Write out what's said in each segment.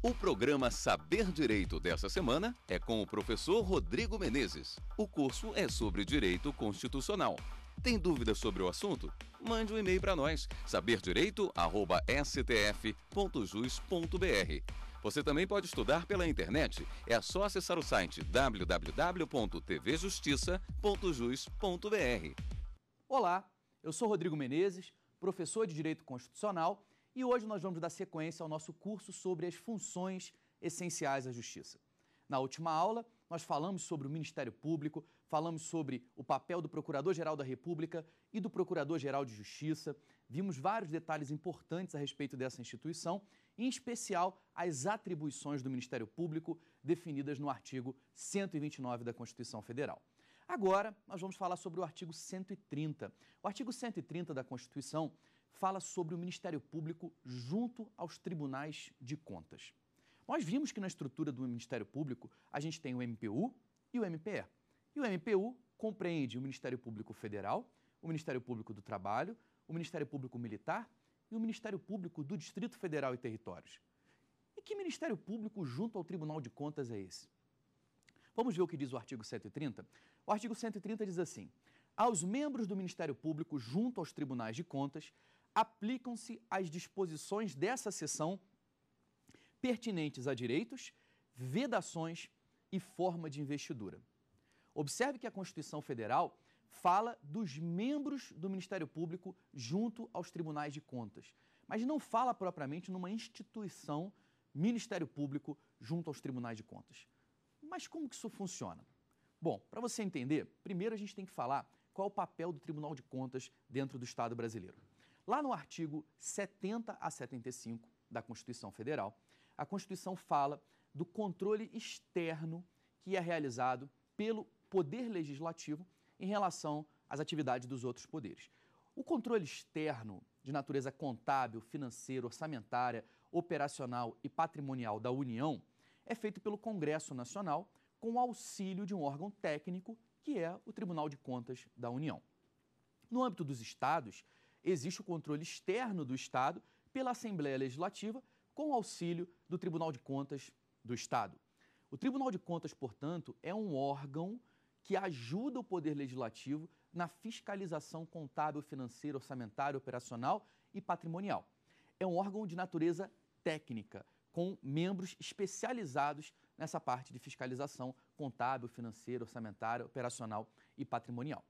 O programa Saber Direito dessa semana é com o professor Rodrigo Menezes. O curso é sobre direito constitucional. Tem dúvidas sobre o assunto? Mande um e-mail para nós, saberdireito@stf.jus.br. Você também pode estudar pela internet. É só acessar o site www.tvjustiça.jus.br. Olá, eu sou Rodrigo Menezes, professor de Direito Constitucional e hoje nós vamos dar sequência ao nosso curso sobre as funções essenciais à justiça. Na última aula, nós falamos sobre o Ministério Público, falamos sobre o papel do Procurador-Geral da República e do Procurador-Geral de Justiça, vimos vários detalhes importantes a respeito dessa instituição, em especial as atribuições do Ministério Público definidas no artigo 129 da Constituição Federal. Agora, nós vamos falar sobre o artigo 130. O artigo 130 da Constituição fala sobre o Ministério Público junto aos tribunais de contas. Nós vimos que na estrutura do Ministério Público a gente tem o MPU e o MPE. E o MPU compreende o Ministério Público Federal, o Ministério Público do Trabalho, o Ministério Público Militar e o Ministério Público do Distrito Federal e Territórios. E que Ministério Público junto ao Tribunal de Contas é esse? Vamos ver o que diz o artigo 130? O artigo 130 diz assim: aos membros do Ministério Público junto aos tribunais de contas aplicam-se as disposições dessa seção pertinentes a direitos, vedações e forma de investidura. Observe que a Constituição Federal fala dos membros do Ministério Público junto aos tribunais de contas, mas não fala propriamente numa instituição Ministério Público junto aos tribunais de contas. Mas como que isso funciona? Bom, para você entender, primeiro a gente tem que falar qual é o papel do Tribunal de Contas dentro do Estado brasileiro. Lá no artigo 70 a 75 da Constituição Federal, a Constituição fala do controle externo que é realizado pelo Poder Legislativo em relação às atividades dos outros poderes. O controle externo, de natureza contábil, financeira, orçamentária, operacional e patrimonial da União, é feito pelo Congresso Nacional com o auxílio de um órgão técnico, que é o Tribunal de Contas da União. No âmbito dos estados, existe o controle externo do Estado pela Assembleia Legislativa com auxílio do Tribunal de Contas do Estado. O Tribunal de Contas, portanto, é um órgão que ajuda o Poder Legislativo na fiscalização contábil, financeira, orçamentária, operacional e patrimonial. É um órgão de natureza técnica, com membros especializados nessa parte de fiscalização contábil, financeira, orçamentária, operacional e patrimonial.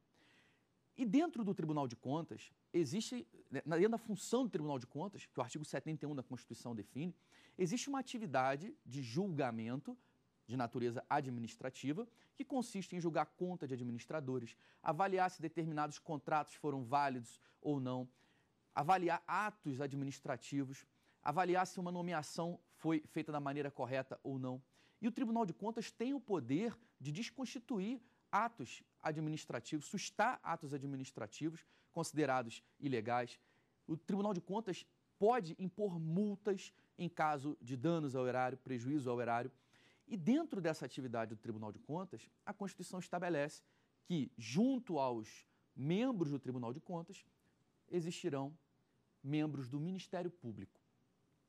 E dentro do Tribunal de Contas, existe, né, dentro da função do Tribunal de Contas, que é o artigo 71 da Constituição define, existe uma atividade de julgamento de natureza administrativa, que consiste em julgar conta de administradores, avaliar se determinados contratos foram válidos ou não, avaliar atos administrativos, avaliar se uma nomeação foi feita da maneira correta ou não. E o Tribunal de Contas tem o poder de desconstituir atos administrativos, sustar atos administrativos considerados ilegais. O Tribunal de Contas pode impor multas em caso de danos ao erário, prejuízo ao erário. E dentro dessa atividade do Tribunal de Contas, a Constituição estabelece que, junto aos membros do Tribunal de Contas, existirão membros do Ministério Público.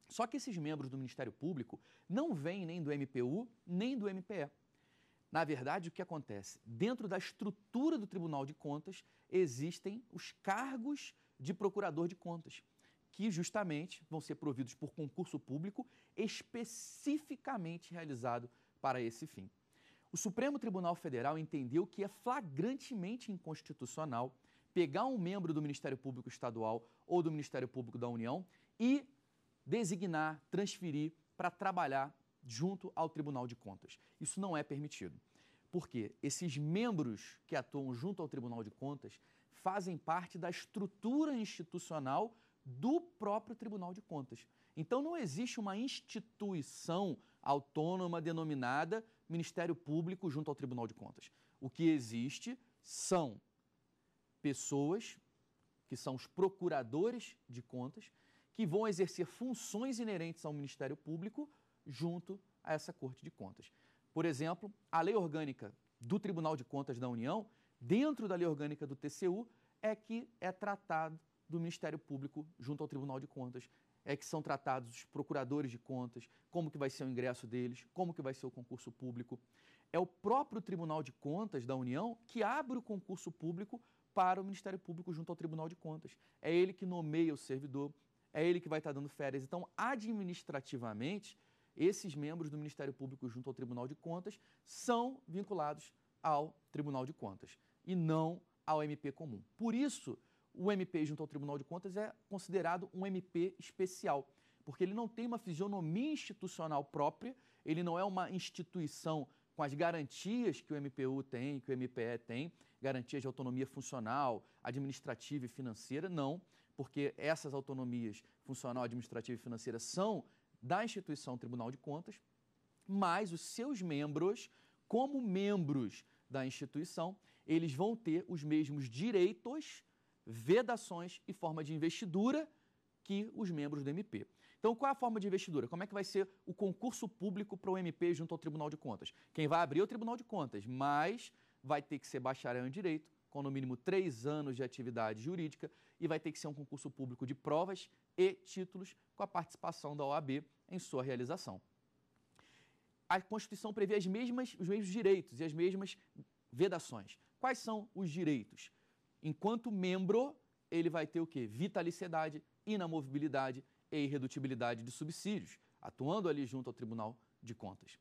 Só que esses membros do Ministério Público não vêm nem do MPU, nem do MPE. Na verdade, o que acontece? Dentro da estrutura do Tribunal de Contas existem os cargos de procurador de contas, que justamente vão ser providos por concurso público especificamente realizado para esse fim. O Supremo Tribunal Federal entendeu que é flagrantemente inconstitucional pegar um membro do Ministério Público Estadual ou do Ministério Público da União e designar, transferir para trabalhar junto ao Tribunal de Contas. Isso não é permitido. Porque esses membros que atuam junto ao Tribunal de Contas fazem parte da estrutura institucional do próprio Tribunal de Contas. Então não existe uma instituição autônoma denominada Ministério Público junto ao Tribunal de Contas. O que existe são pessoas que são os procuradores de contas que vão exercer funções inerentes ao Ministério Público junto a essa Corte de Contas. Por exemplo, a lei orgânica do Tribunal de Contas da União, dentro da lei orgânica do TCU, é que é tratado do Ministério Público junto ao Tribunal de Contas, é que são tratados os procuradores de contas, como que vai ser o ingresso deles, como que vai ser o concurso público. É o próprio Tribunal de Contas da União que abre o concurso público para o Ministério Público junto ao Tribunal de Contas. É ele que nomeia o servidor, é ele que vai estar dando férias. Então, administrativamente, esses membros do Ministério Público junto ao Tribunal de Contas são vinculados ao Tribunal de Contas e não ao MP comum. Por isso, o MP junto ao Tribunal de Contas é considerado um MP especial, porque ele não tem uma fisionomia institucional própria, ele não é uma instituição com as garantias que o MPU tem, que o MPE tem, garantias de autonomia funcional, administrativa e financeira, não, porque essas autonomias funcional, administrativa e financeira são da instituição Tribunal de Contas, mas os seus membros, como membros da instituição, eles vão ter os mesmos direitos, vedações e forma de investidura que os membros do MP. Então, qual é a forma de investidura? Como é que vai ser o concurso público para o MP junto ao Tribunal de Contas? Quem vai abrir é o Tribunal de Contas, mas vai ter que ser bacharel em Direito, com no mínimo três anos de atividade jurídica, e vai ter que ser um concurso público de provas e títulos com a participação da OAB em sua realização. A Constituição prevê as mesmas, os mesmos direitos e as mesmas vedações. Quais são os direitos? Enquanto membro, ele vai ter o quê? Vitaliciedade, inamovibilidade e irredutibilidade de subsídios, atuando ali junto ao Tribunal de Contas.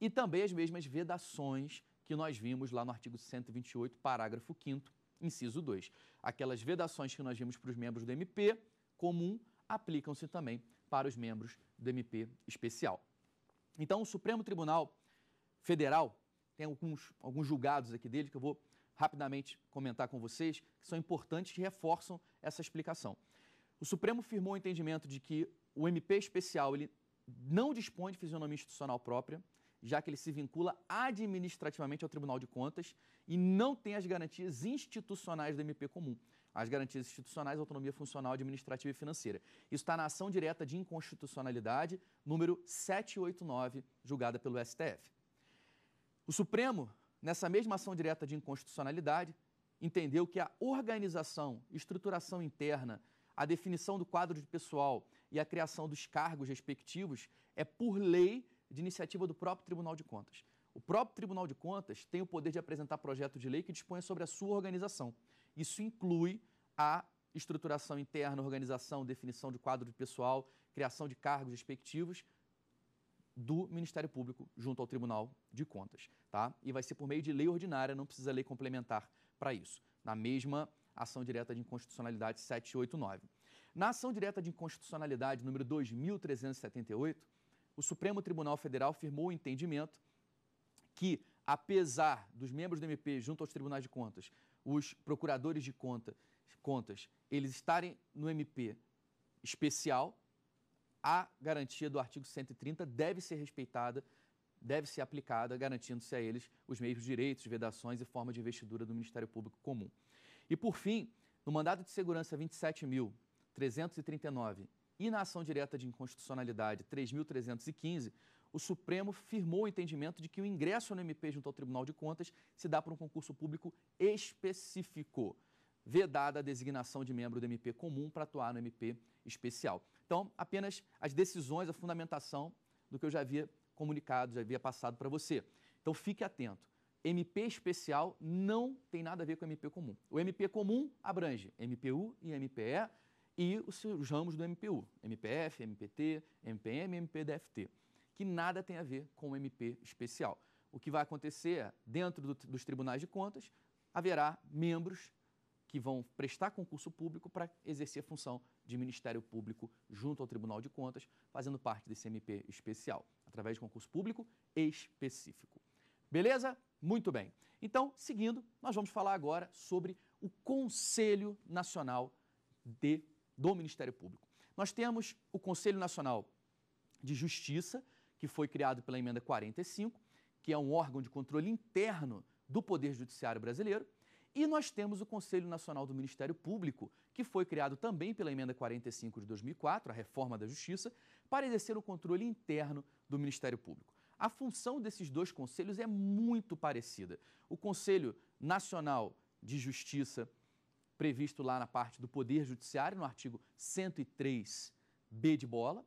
E também as mesmas vedações que nós vimos lá no artigo 128, parágrafo 5 Inciso 2. Aquelas vedações que nós vimos para os membros do MP comum aplicam-se também para os membros do MP especial. Então, o Supremo Tribunal Federal tem alguns, alguns julgados aqui dele que eu vou rapidamente comentar com vocês, que são importantes e reforçam essa explicação. O Supremo firmou o entendimento de que o MP especial ele não dispõe de fisionomia institucional própria, já que ele se vincula administrativamente ao Tribunal de Contas e não tem as garantias institucionais do MP comum, as garantias institucionais, autonomia funcional, administrativa e financeira. Isso está na ação direta de inconstitucionalidade número 789, julgada pelo STF. O Supremo, nessa mesma ação direta de inconstitucionalidade, entendeu que a organização, estruturação interna, a definição do quadro de pessoal e a criação dos cargos respectivos é, por lei, de iniciativa do próprio Tribunal de Contas. O próprio Tribunal de Contas tem o poder de apresentar projeto de lei que disponha sobre a sua organização. Isso inclui a estruturação interna, organização, definição de quadro de pessoal, criação de cargos respectivos do Ministério Público junto ao Tribunal de Contas, tá? E vai ser por meio de lei ordinária, não precisa lei complementar para isso. Na mesma ação direta de inconstitucionalidade 789. Na ação direta de inconstitucionalidade número 2378, o Supremo Tribunal Federal firmou o entendimento que, apesar dos membros do MP junto aos tribunais de contas, os procuradores de conta, contas, eles estarem no MP especial, a garantia do artigo 130 deve ser respeitada, deve ser aplicada, garantindo-se a eles os mesmos direitos, vedações e forma de investidura do Ministério Público Comum. E, por fim, no mandado de segurança 27.339 e na ação direta de inconstitucionalidade 3.315, o Supremo firmou o entendimento de que o ingresso no MP junto ao Tribunal de Contas se dá para um concurso público específico, vedada a designação de membro do MP comum para atuar no MP especial. Então, apenas as decisões, a fundamentação do que eu já havia comunicado, já havia passado para você. Então, fique atento. MP especial não tem nada a ver com MP comum. O MP comum abrange MPU e MPE, e os, ramos do MPU, MPF, MPT, MPM MPDFT, que nada tem a ver com o MP especial. O que vai acontecer é, dentro do, dos tribunais de contas, haverá membros que vão prestar concurso público para exercer a função de Ministério Público junto ao Tribunal de Contas, fazendo parte desse MP especial, através de concurso público específico. Beleza? Muito bem. Então, seguindo, nós vamos falar agora sobre o Conselho Nacional de do Ministério Público. Nós temos o Conselho Nacional de Justiça, que foi criado pela emenda 45, que é um órgão de controle interno do Poder Judiciário brasileiro, e nós temos o Conselho Nacional do Ministério Público, que foi criado também pela emenda 45 de 2004, a reforma da Justiça, para exercer o controle interno do Ministério Público. A função desses dois conselhos é muito parecida. O Conselho Nacional de Justiça previsto lá na parte do Poder Judiciário, no artigo 103b de bola,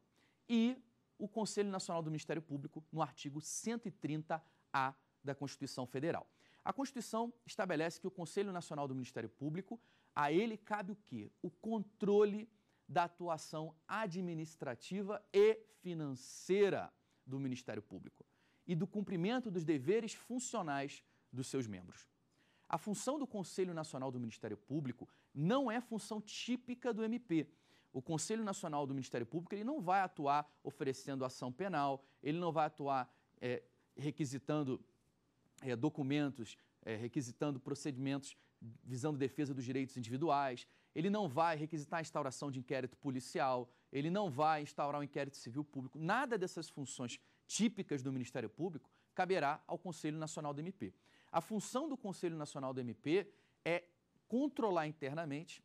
e o Conselho Nacional do Ministério Público, no artigo 130a da Constituição Federal. A Constituição estabelece que o Conselho Nacional do Ministério Público, a ele cabe o quê? O controle da atuação administrativa e financeira do Ministério Público e do cumprimento dos deveres funcionais dos seus membros. A função do Conselho Nacional do Ministério Público não é função típica do MP. O Conselho Nacional do Ministério Público ele não vai atuar oferecendo ação penal, ele não vai atuar é, requisitando é, documentos, é, requisitando procedimentos visando defesa dos direitos individuais, ele não vai requisitar a instauração de inquérito policial, ele não vai instaurar um inquérito civil público. Nada dessas funções típicas do Ministério Público caberá ao Conselho Nacional do MP. A função do Conselho Nacional do MP é controlar internamente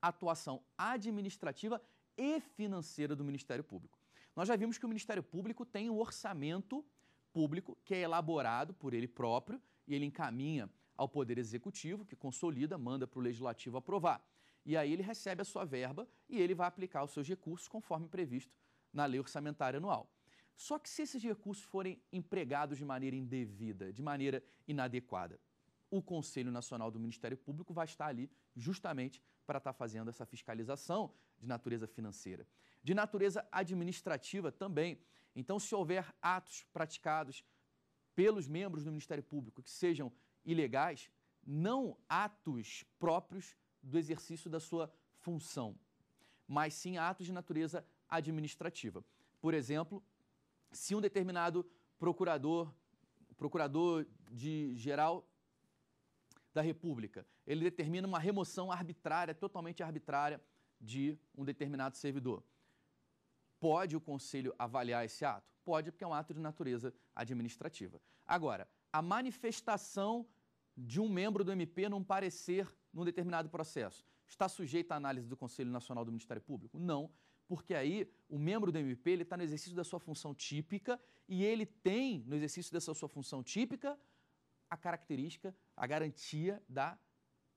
a atuação administrativa e financeira do Ministério Público. Nós já vimos que o Ministério Público tem um orçamento público que é elaborado por ele próprio e ele encaminha ao Poder Executivo, que consolida, manda para o Legislativo aprovar. E aí ele recebe a sua verba e ele vai aplicar os seus recursos conforme previsto na Lei Orçamentária Anual. Só que se esses recursos forem empregados de maneira indevida, de maneira inadequada, o Conselho Nacional do Ministério Público vai estar ali justamente para estar fazendo essa fiscalização de natureza financeira. De natureza administrativa também. Então, se houver atos praticados pelos membros do Ministério Público que sejam ilegais, não atos próprios do exercício da sua função, mas sim atos de natureza administrativa. Por exemplo, se um determinado procurador, procurador de geral da República, ele determina uma remoção arbitrária, totalmente arbitrária, de um determinado servidor. Pode o Conselho avaliar esse ato? Pode, porque é um ato de natureza administrativa. Agora, a manifestação de um membro do MP num parecer num determinado processo está sujeita à análise do Conselho Nacional do Ministério Público? Não, porque aí o membro do MP ele está no exercício da sua função típica e ele tem no exercício dessa sua função típica a característica, a garantia da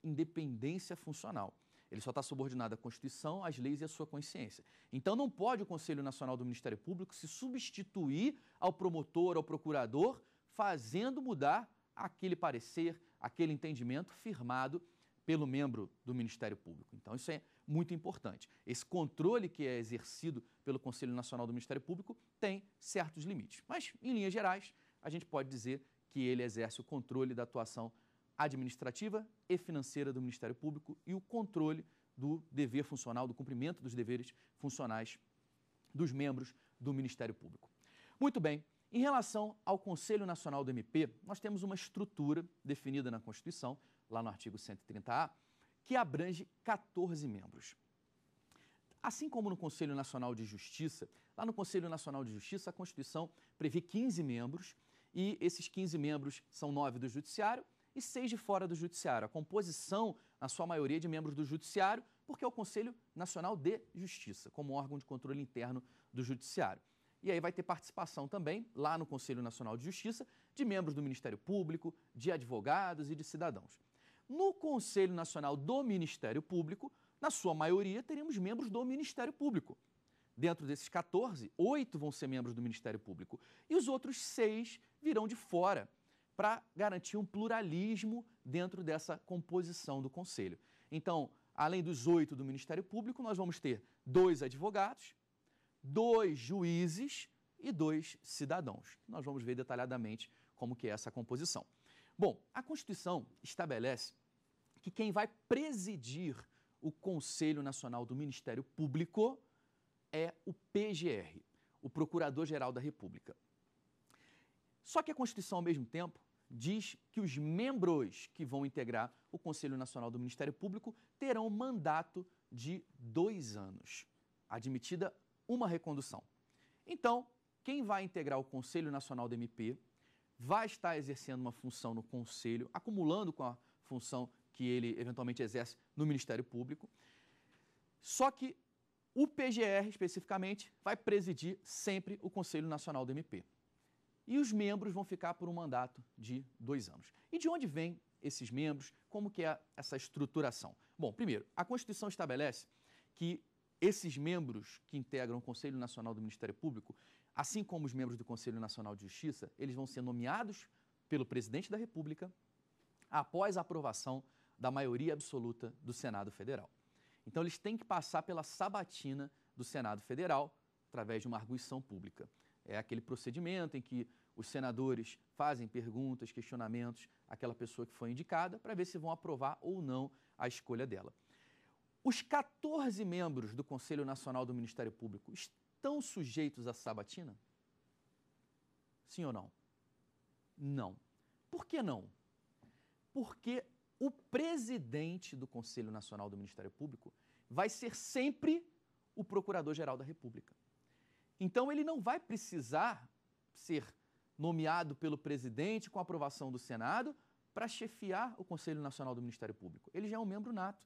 independência funcional. Ele só está subordinado à Constituição, às leis e à sua consciência. Então não pode o Conselho Nacional do Ministério Público se substituir ao promotor, ao procurador, fazendo mudar aquele parecer, aquele entendimento firmado pelo membro do Ministério Público. Então isso é muito importante. Esse controle que é exercido pelo Conselho Nacional do Ministério Público tem certos limites, mas, em linhas gerais, a gente pode dizer que ele exerce o controle da atuação administrativa e financeira do Ministério Público e o controle do dever funcional, do cumprimento dos deveres funcionais dos membros do Ministério Público. Muito bem, em relação ao Conselho Nacional do MP, nós temos uma estrutura definida na Constituição, lá no artigo 130A, que abrange 14 membros. Assim como no Conselho Nacional de Justiça, lá no Conselho Nacional de Justiça, a Constituição prevê 15 membros, e esses 15 membros são nove do Judiciário e seis de fora do Judiciário. A composição, na sua maioria, de membros do Judiciário, porque é o Conselho Nacional de Justiça, como órgão de controle interno do Judiciário. E aí vai ter participação também, lá no Conselho Nacional de Justiça, de membros do Ministério Público, de advogados e de cidadãos. No Conselho Nacional do Ministério Público, na sua maioria, teremos membros do Ministério Público. Dentro desses 14, oito vão ser membros do Ministério Público e os outros seis virão de fora para garantir um pluralismo dentro dessa composição do Conselho. Então, além dos oito do Ministério Público, nós vamos ter dois advogados, dois juízes e dois cidadãos. Nós vamos ver detalhadamente como que é essa composição. Bom, a Constituição estabelece que quem vai presidir o Conselho Nacional do Ministério Público é o PGR, o Procurador-Geral da República. Só que a Constituição, ao mesmo tempo, diz que os membros que vão integrar o Conselho Nacional do Ministério Público terão um mandato de dois anos, admitida uma recondução. Então, quem vai integrar o Conselho Nacional do MP vai estar exercendo uma função no Conselho, acumulando com a função que ele eventualmente exerce no Ministério Público. Só que o PGR, especificamente, vai presidir sempre o Conselho Nacional do MP. E os membros vão ficar por um mandato de dois anos. E de onde vêm esses membros? Como que é essa estruturação? Bom, primeiro, a Constituição estabelece que esses membros que integram o Conselho Nacional do Ministério Público, assim como os membros do Conselho Nacional de Justiça, eles vão ser nomeados pelo presidente da República após a aprovação da maioria absoluta do Senado Federal. Então, eles têm que passar pela sabatina do Senado Federal através de uma arguição pública. É aquele procedimento em que os senadores fazem perguntas, questionamentos àquela pessoa que foi indicada para ver se vão aprovar ou não a escolha dela. Os 14 membros do Conselho Nacional do Ministério Público estão sujeitos à sabatina? Sim ou não? Não. Por que não? Porque o presidente do Conselho Nacional do Ministério Público vai ser sempre o Procurador-Geral da República. Então, ele não vai precisar ser nomeado pelo presidente com aprovação do Senado para chefiar o Conselho Nacional do Ministério Público. Ele já é um membro nato.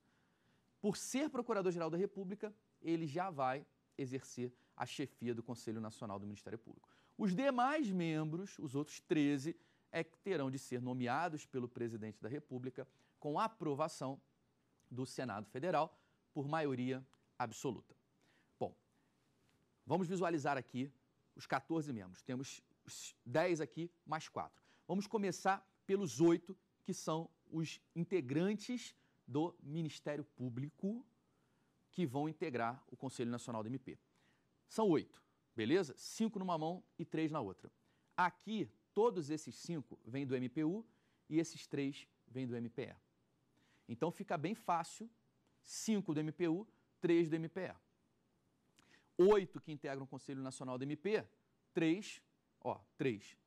Por ser Procurador-Geral da República, ele já vai exercer a chefia do Conselho Nacional do Ministério Público. Os demais membros, os outros 13, é que terão de ser nomeados pelo presidente da República com aprovação do Senado Federal por maioria absoluta. Bom, vamos visualizar aqui os 14 membros. Temos 10 aqui, mais 4. Vamos começar pelos 8 que são os integrantes do Ministério Público que vão integrar o Conselho Nacional do MP. São oito, beleza? Cinco numa mão e três na outra. Aqui, todos esses cinco vêm do MPU e esses três vêm do MPE. Então fica bem fácil, 5 do MPU, 3 do MPE. 8 que integram o Conselho Nacional do MP, 3, ó, 3,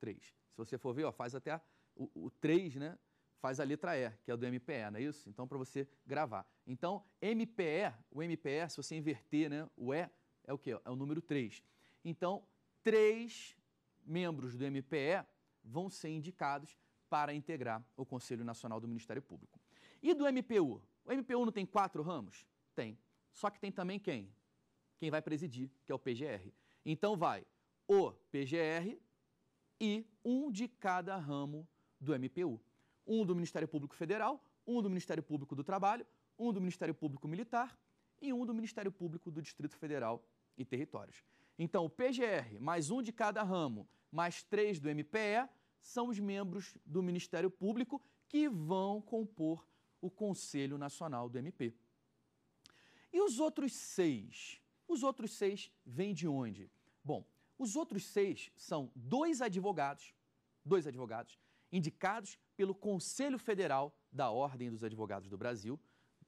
3. Se você for ver, ó, faz até a, o, 3, né? Faz a letra E, que é do MPE, não é isso? Então, para você gravar. Então, MPE, o MPE, se você inverter, né? O E é o quê? É o número 3. Então, três membros do MPE vão ser indicados para integrar o Conselho Nacional do Ministério Público. E do MPU? O MPU não tem quatro ramos? Tem. Só que tem também quem? Quem vai presidir, que é o PGR. Então vai o PGR e um de cada ramo do MPU. Um do Ministério Público Federal, um do Ministério Público do Trabalho, um do Ministério Público Militar e um do Ministério Público do Distrito Federal e Territórios. Então, o PGR, mais um de cada ramo, mais três do MPE, são os membros do Ministério Público que vão compor o Conselho Nacional do MP. E os outros seis? Os outros seis vêm de onde? Bom, os outros seis são dois advogados, dois advogados, indicados pelo Conselho Federal da Ordem dos Advogados do Brasil,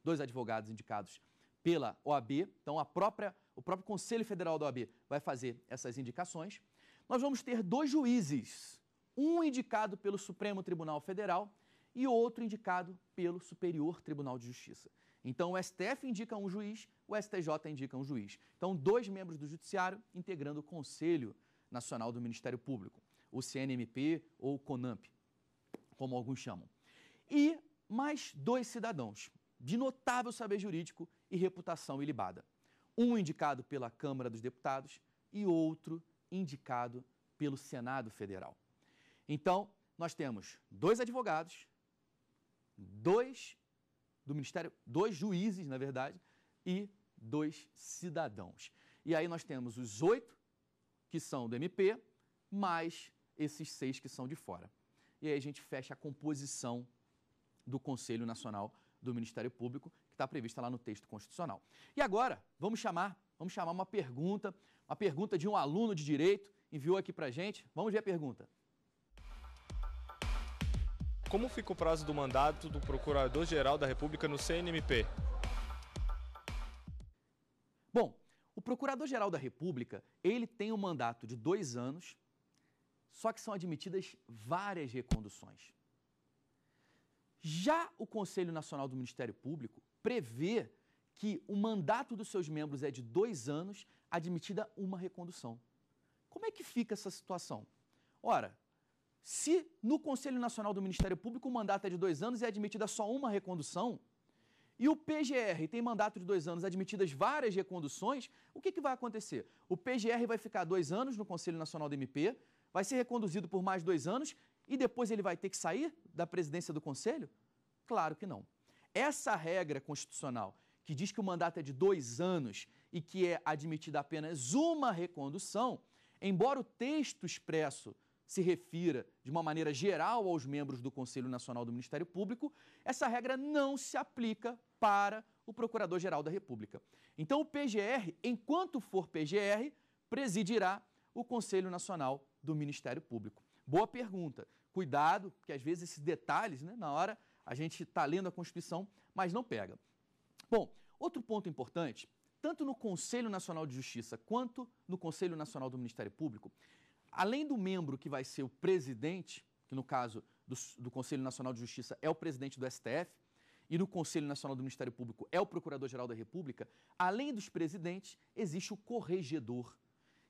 dois advogados indicados pela OAB, então a própria, o próprio Conselho Federal da OAB vai fazer essas indicações. Nós vamos ter dois juízes, um indicado pelo Supremo Tribunal Federal e outro indicado pelo Superior Tribunal de Justiça. Então, o STF indica um juiz, o STJ indica um juiz. Então, dois membros do Judiciário integrando o Conselho Nacional do Ministério Público, o CNMP ou CONAMP, como alguns chamam. E mais dois cidadãos, de notável saber jurídico e reputação ilibada. Um indicado pela Câmara dos Deputados e outro indicado pelo Senado Federal. Então, nós temos dois advogados, dois do Ministério, dois juízes, na verdade, e dois cidadãos. E aí nós temos os oito que são do MP, mais esses seis que são de fora. E aí a gente fecha a composição do Conselho Nacional do Ministério Público, que está prevista lá no texto constitucional. E agora, vamos chamar, vamos chamar uma pergunta, uma pergunta de um aluno de direito, enviou aqui para a gente. Vamos ver a pergunta como fica o prazo do mandato do Procurador-Geral da República no CNMP? Bom, o Procurador-Geral da República, ele tem um mandato de dois anos, só que são admitidas várias reconduções. Já o Conselho Nacional do Ministério Público prevê que o mandato dos seus membros é de dois anos, admitida uma recondução. Como é que fica essa situação? Ora, se no Conselho Nacional do Ministério Público o mandato é de dois anos e é admitida só uma recondução, e o PGR tem mandato de dois anos, é admitidas várias reconduções, o que, que vai acontecer? O PGR vai ficar dois anos no Conselho Nacional do MP, vai ser reconduzido por mais dois anos e depois ele vai ter que sair da presidência do Conselho? Claro que não. Essa regra constitucional que diz que o mandato é de dois anos e que é admitida apenas uma recondução, embora o texto expresso se refira de uma maneira geral aos membros do Conselho Nacional do Ministério Público, essa regra não se aplica para o Procurador-Geral da República. Então, o PGR, enquanto for PGR, presidirá o Conselho Nacional do Ministério Público. Boa pergunta. Cuidado, porque às vezes esses detalhes, né, na hora a gente está lendo a Constituição, mas não pega. Bom, outro ponto importante, tanto no Conselho Nacional de Justiça quanto no Conselho Nacional do Ministério Público, Além do membro que vai ser o presidente, que no caso do, do Conselho Nacional de Justiça é o presidente do STF, e no Conselho Nacional do Ministério Público é o Procurador-Geral da República, além dos presidentes, existe o corregedor,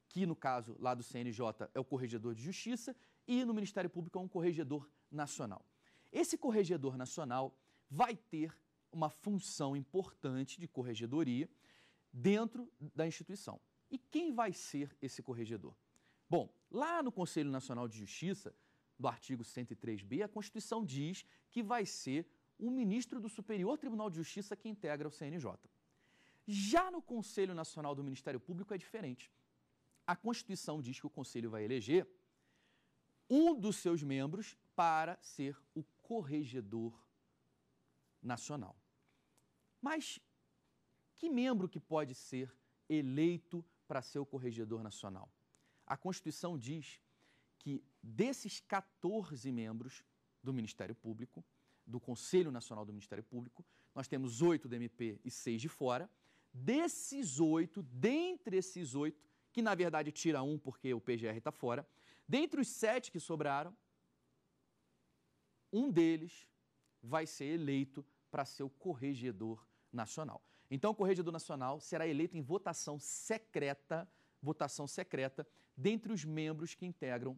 que no caso lá do CNJ é o corregedor de justiça e no Ministério Público é um corregedor nacional. Esse corregedor nacional vai ter uma função importante de corregedoria dentro da instituição. E quem vai ser esse corregedor? Bom, lá no Conselho Nacional de Justiça, do artigo 103b, a Constituição diz que vai ser o ministro do Superior Tribunal de Justiça que integra o CNJ. Já no Conselho Nacional do Ministério Público é diferente. A Constituição diz que o Conselho vai eleger um dos seus membros para ser o corregedor nacional. Mas que membro que pode ser eleito para ser o corregedor nacional? A Constituição diz que desses 14 membros do Ministério Público, do Conselho Nacional do Ministério Público, nós temos oito do MP e seis de fora. Desses oito, dentre esses oito, que na verdade tira um porque o PGR está fora, dentre os sete que sobraram, um deles vai ser eleito para ser o corregedor nacional. Então, o corregedor nacional será eleito em votação secreta votação secreta dentre os membros que integram,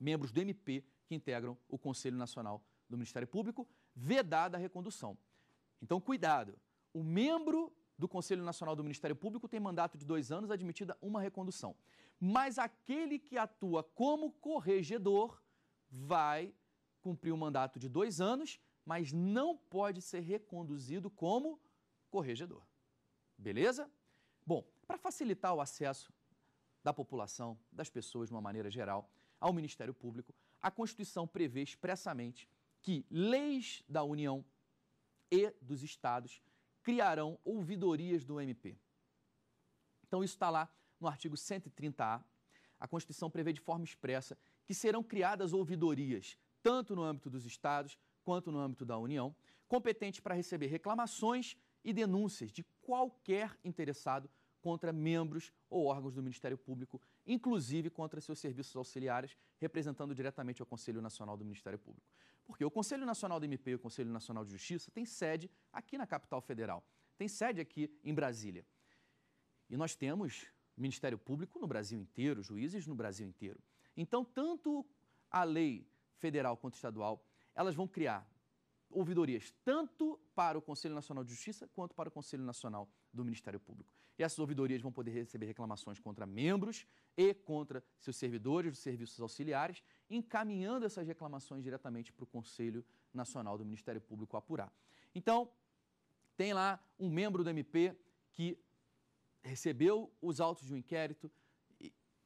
membros do MP que integram o Conselho Nacional do Ministério Público, vedada a recondução. Então, cuidado. O membro do Conselho Nacional do Ministério Público tem mandato de dois anos, admitida uma recondução. Mas aquele que atua como corregedor vai cumprir o um mandato de dois anos, mas não pode ser reconduzido como corregedor. Beleza? Bom, para facilitar o acesso da população, das pessoas de uma maneira geral, ao Ministério Público, a Constituição prevê expressamente que leis da União e dos estados criarão ouvidorias do MP. Então, isso está lá no artigo 130A. A Constituição prevê de forma expressa que serão criadas ouvidorias, tanto no âmbito dos estados quanto no âmbito da União, competentes para receber reclamações e denúncias de qualquer interessado contra membros ou órgãos do Ministério Público, inclusive contra seus serviços auxiliares, representando diretamente o Conselho Nacional do Ministério Público. Porque o Conselho Nacional do MP e o Conselho Nacional de Justiça tem sede aqui na capital federal, tem sede aqui em Brasília. E nós temos Ministério Público no Brasil inteiro, juízes no Brasil inteiro. Então, tanto a lei federal quanto estadual, elas vão criar ouvidorias tanto para o Conselho Nacional de Justiça quanto para o Conselho Nacional do Ministério Público. E essas ouvidorias vão poder receber reclamações contra membros e contra seus servidores dos serviços auxiliares, encaminhando essas reclamações diretamente para o Conselho Nacional do Ministério Público apurar. Então, tem lá um membro do MP que recebeu os autos de um inquérito,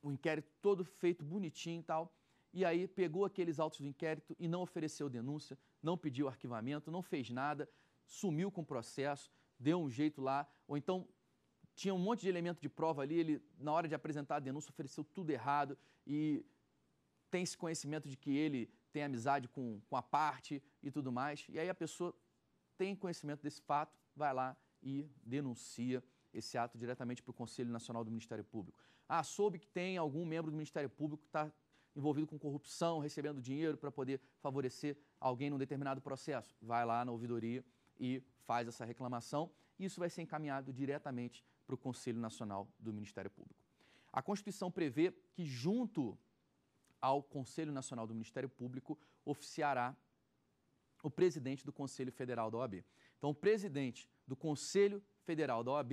o um inquérito todo feito bonitinho e tal, e aí pegou aqueles autos do inquérito e não ofereceu denúncia, não pediu arquivamento, não fez nada, sumiu com o processo, deu um jeito lá, ou então tinha um monte de elemento de prova ali, ele, na hora de apresentar a denúncia, ofereceu tudo errado e tem esse conhecimento de que ele tem amizade com, com a parte e tudo mais. E aí a pessoa tem conhecimento desse fato, vai lá e denuncia esse ato diretamente para o Conselho Nacional do Ministério Público. Ah, soube que tem algum membro do Ministério Público que está envolvido com corrupção, recebendo dinheiro para poder favorecer alguém num determinado processo. Vai lá na ouvidoria e faz essa reclamação. Isso vai ser encaminhado diretamente para o Conselho Nacional do Ministério Público. A Constituição prevê que, junto ao Conselho Nacional do Ministério Público, oficiará o presidente do Conselho Federal da OAB. Então, o presidente do Conselho Federal da OAB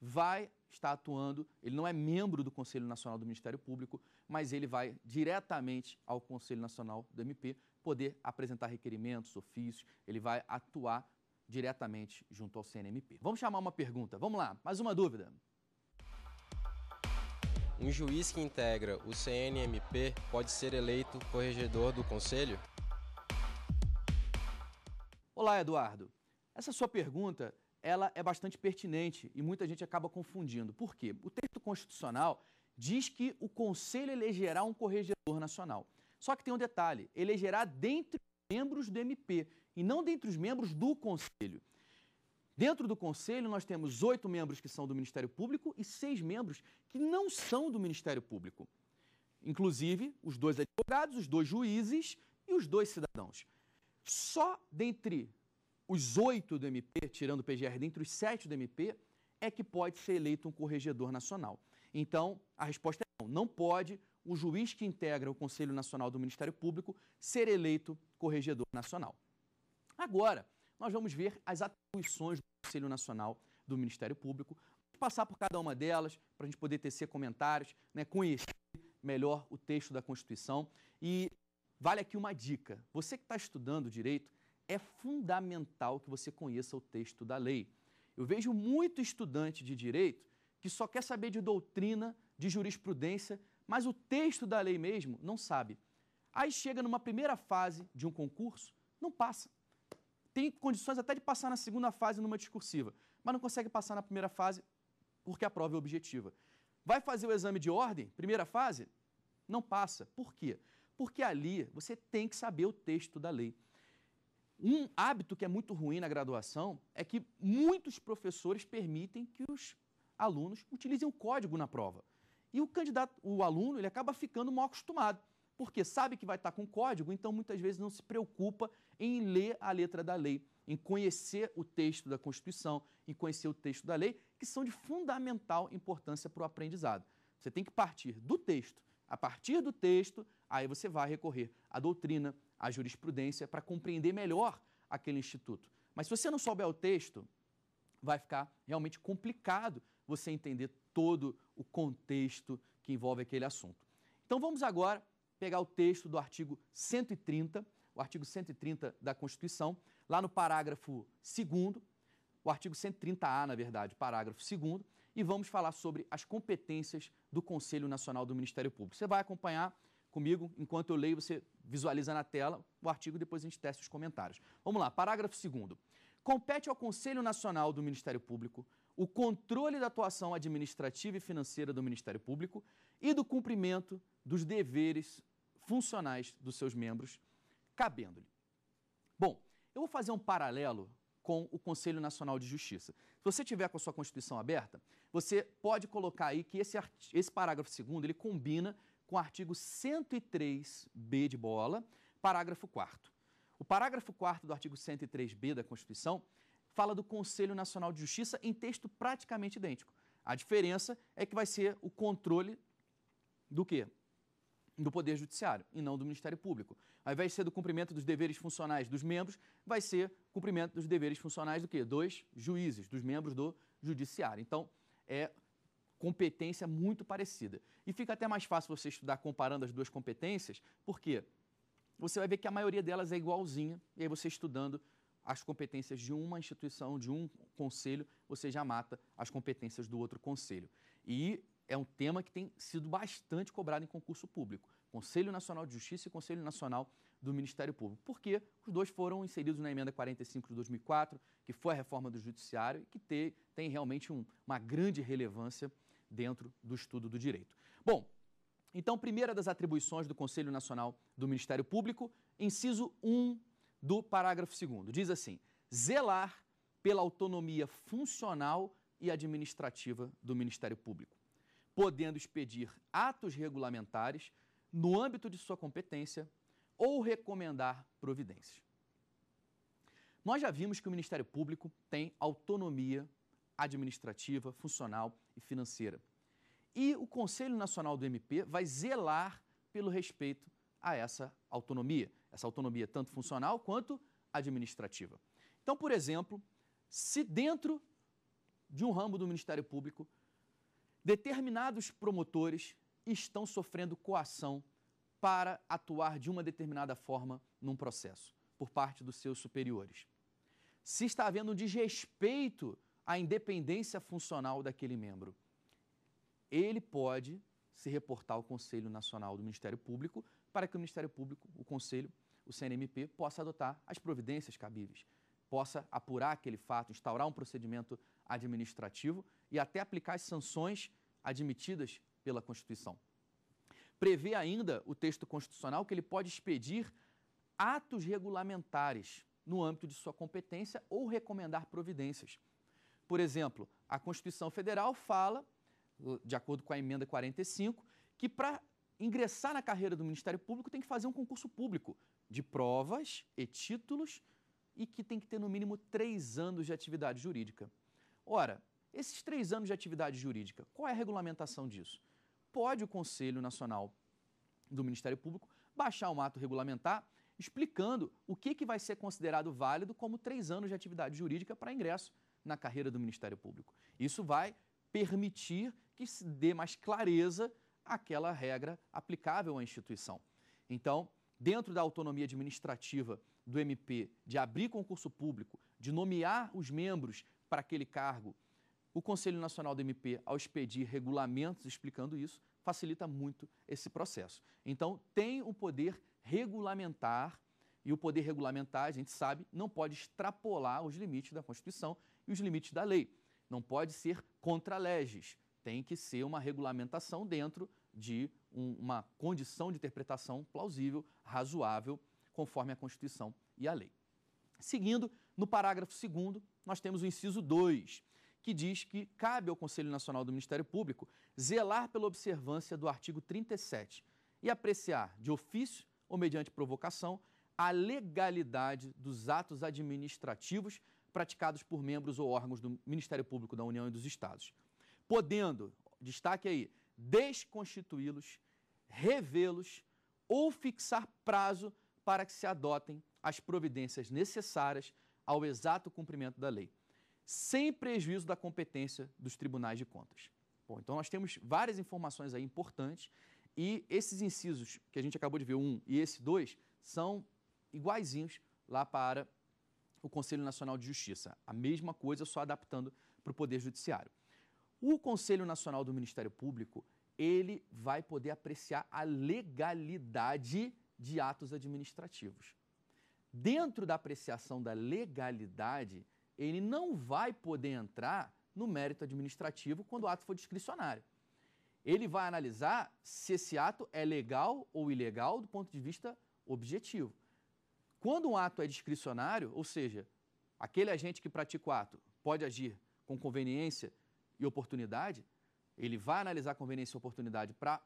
vai está atuando, ele não é membro do Conselho Nacional do Ministério Público, mas ele vai diretamente ao Conselho Nacional do MP poder apresentar requerimentos, ofícios, ele vai atuar diretamente junto ao CNMP. Vamos chamar uma pergunta, vamos lá, mais uma dúvida. Um juiz que integra o CNMP pode ser eleito corregedor do Conselho? Olá, Eduardo. Essa sua pergunta ela é bastante pertinente e muita gente acaba confundindo. Por quê? O texto constitucional diz que o Conselho elegerá um corregedor nacional. Só que tem um detalhe, elegerá dentre os membros do MP e não dentre os membros do Conselho. Dentro do Conselho, nós temos oito membros que são do Ministério Público e seis membros que não são do Ministério Público. Inclusive, os dois advogados, os dois juízes e os dois cidadãos. Só dentre os oito do MP, tirando o PGR, dentre os sete do MP, é que pode ser eleito um corregedor nacional. Então, a resposta é não. Não pode o juiz que integra o Conselho Nacional do Ministério Público ser eleito corregedor nacional. Agora, nós vamos ver as atribuições do Conselho Nacional do Ministério Público, passar por cada uma delas, para a gente poder tecer comentários, né, conhecer melhor o texto da Constituição. E vale aqui uma dica: você que está estudando direito, é fundamental que você conheça o texto da lei. Eu vejo muito estudante de direito que só quer saber de doutrina, de jurisprudência, mas o texto da lei mesmo não sabe. Aí chega numa primeira fase de um concurso, não passa. Tem condições até de passar na segunda fase numa discursiva, mas não consegue passar na primeira fase porque a prova é objetiva. Vai fazer o exame de ordem, primeira fase? Não passa. Por quê? Porque ali você tem que saber o texto da lei. Um hábito que é muito ruim na graduação é que muitos professores permitem que os alunos utilizem o código na prova. E o candidato, o aluno, ele acaba ficando mal acostumado, porque sabe que vai estar com código, então muitas vezes não se preocupa em ler a letra da lei, em conhecer o texto da Constituição, em conhecer o texto da lei, que são de fundamental importância para o aprendizado. Você tem que partir do texto. A partir do texto, aí você vai recorrer à doutrina, a jurisprudência para compreender melhor aquele instituto. Mas se você não souber o texto, vai ficar realmente complicado você entender todo o contexto que envolve aquele assunto. Então vamos agora pegar o texto do artigo 130, o artigo 130 da Constituição, lá no parágrafo 2 o artigo 130A, na verdade, parágrafo 2 e vamos falar sobre as competências do Conselho Nacional do Ministério Público. Você vai acompanhar comigo, enquanto eu leio, você visualiza na tela o artigo, depois a gente testa os comentários. Vamos lá, parágrafo 2. Compete ao Conselho Nacional do Ministério Público o controle da atuação administrativa e financeira do Ministério Público e do cumprimento dos deveres funcionais dos seus membros, cabendo-lhe. Bom, eu vou fazer um paralelo com o Conselho Nacional de Justiça. Se você tiver com a sua Constituição aberta, você pode colocar aí que esse, esse parágrafo segundo ele combina com o artigo 103b de bola, parágrafo 4. O parágrafo 4 do artigo 103b da Constituição fala do Conselho Nacional de Justiça em texto praticamente idêntico. A diferença é que vai ser o controle do quê? Do Poder Judiciário e não do Ministério Público. Ao invés de ser do cumprimento dos deveres funcionais dos membros, vai ser cumprimento dos deveres funcionais do quê? Dos juízes, dos membros do Judiciário. Então, é competência muito parecida. E fica até mais fácil você estudar comparando as duas competências, porque você vai ver que a maioria delas é igualzinha, e aí você estudando as competências de uma instituição, de um conselho, você já mata as competências do outro conselho. E é um tema que tem sido bastante cobrado em concurso público. Conselho Nacional de Justiça e Conselho Nacional do Ministério Público, porque os dois foram inseridos na emenda 45 de 2004, que foi a reforma do Judiciário e que tem, tem realmente um, uma grande relevância dentro do estudo do direito. Bom, então, primeira das atribuições do Conselho Nacional do Ministério Público, inciso 1 do parágrafo 2 diz assim: zelar pela autonomia funcional e administrativa do Ministério Público, podendo expedir atos regulamentares no âmbito de sua competência ou recomendar providências. Nós já vimos que o Ministério Público tem autonomia administrativa, funcional e financeira. E o Conselho Nacional do MP vai zelar pelo respeito a essa autonomia, essa autonomia tanto funcional quanto administrativa. Então, por exemplo, se dentro de um ramo do Ministério Público determinados promotores estão sofrendo coação para atuar de uma determinada forma num processo por parte dos seus superiores. Se está havendo desrespeito a independência funcional daquele membro. Ele pode se reportar ao Conselho Nacional do Ministério Público para que o Ministério Público, o Conselho, o CNMP, possa adotar as providências cabíveis, possa apurar aquele fato, instaurar um procedimento administrativo e até aplicar as sanções admitidas pela Constituição. Prevê ainda o texto constitucional que ele pode expedir atos regulamentares no âmbito de sua competência ou recomendar providências. Por exemplo, a Constituição Federal fala, de acordo com a emenda 45, que para ingressar na carreira do Ministério Público tem que fazer um concurso público de provas e títulos e que tem que ter no mínimo três anos de atividade jurídica. Ora, esses três anos de atividade jurídica, qual é a regulamentação disso? Pode o Conselho Nacional do Ministério Público baixar um ato regulamentar explicando o que, que vai ser considerado válido como três anos de atividade jurídica para ingresso na carreira do Ministério Público. Isso vai permitir que se dê mais clareza àquela regra aplicável à instituição. Então, dentro da autonomia administrativa do MP de abrir concurso público, de nomear os membros para aquele cargo, o Conselho Nacional do MP, ao expedir regulamentos explicando isso, facilita muito esse processo. Então, tem o poder regulamentar, e o poder regulamentar, a gente sabe, não pode extrapolar os limites da Constituição e os limites da lei. Não pode ser contra leges, tem que ser uma regulamentação dentro de um, uma condição de interpretação plausível, razoável, conforme a Constituição e a lei. Seguindo, no parágrafo 2, nós temos o inciso 2, que diz que cabe ao Conselho Nacional do Ministério Público zelar pela observância do artigo 37 e apreciar de ofício ou mediante provocação a legalidade dos atos administrativos praticados por membros ou órgãos do Ministério Público da União e dos Estados, podendo, destaque aí, desconstituí-los, revê-los ou fixar prazo para que se adotem as providências necessárias ao exato cumprimento da lei, sem prejuízo da competência dos tribunais de contas. Bom, então nós temos várias informações aí importantes e esses incisos que a gente acabou de ver, um e esse dois, são iguaizinhos lá para o Conselho Nacional de Justiça. A mesma coisa, só adaptando para o Poder Judiciário. O Conselho Nacional do Ministério Público, ele vai poder apreciar a legalidade de atos administrativos. Dentro da apreciação da legalidade, ele não vai poder entrar no mérito administrativo quando o ato for discricionário. Ele vai analisar se esse ato é legal ou ilegal do ponto de vista objetivo. Quando um ato é discricionário, ou seja, aquele agente que pratica o ato pode agir com conveniência e oportunidade, ele vai analisar conveniência e oportunidade para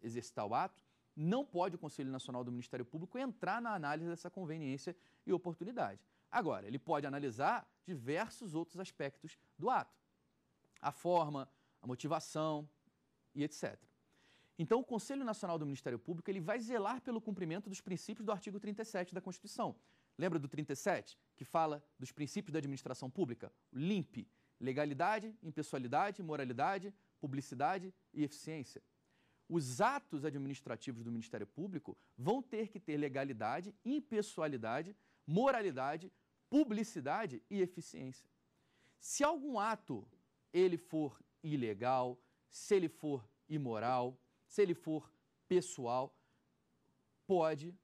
exercitar o ato, não pode o Conselho Nacional do Ministério Público entrar na análise dessa conveniência e oportunidade. Agora, ele pode analisar diversos outros aspectos do ato: a forma, a motivação e etc. Então, o Conselho Nacional do Ministério Público ele vai zelar pelo cumprimento dos princípios do artigo 37 da Constituição. Lembra do 37, que fala dos princípios da administração pública? LIMP, legalidade, impessoalidade, moralidade, publicidade e eficiência. Os atos administrativos do Ministério Público vão ter que ter legalidade, impessoalidade, moralidade, publicidade e eficiência. Se algum ato ele for ilegal, se ele for imoral, se ele for pessoal, pode